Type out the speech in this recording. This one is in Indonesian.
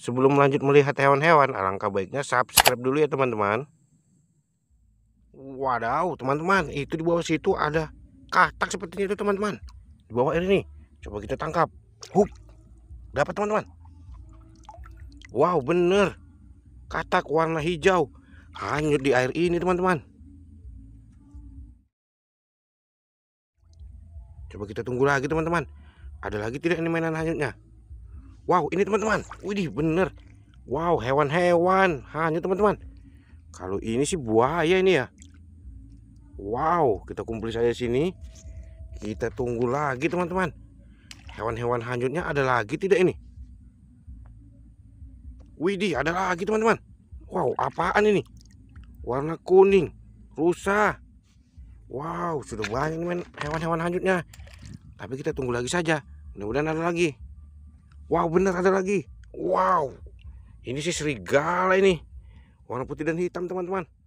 Sebelum lanjut melihat hewan-hewan, alangkah baiknya subscribe dulu ya teman-teman. Wadaw, teman-teman, itu di bawah situ ada katak sepertinya itu teman-teman. Di bawah ini nih, coba kita tangkap. Hup, dapat teman-teman. Wow, bener. Katak warna hijau hanyut di air ini teman-teman. Coba kita tunggu lagi teman-teman. Ada lagi tidak ini mainan hanyutnya? Wow, ini teman-teman. Widih, bener. Wow, hewan-hewan. Hanya teman-teman. Kalau ini sih buaya ini ya. Wow, kita kumpul saja sini. Kita tunggu lagi teman-teman. Hewan-hewan hanyutnya ada lagi tidak ini? Widih, ada lagi teman-teman. Wow, apaan ini? Warna kuning, rusa. Wow, sudah banyak teman. hewan-hewan hanyutnya. Tapi kita tunggu lagi saja. Mudah-mudahan ada lagi. Wow bener ada lagi Wow Ini sih serigala ini Warna putih dan hitam teman-teman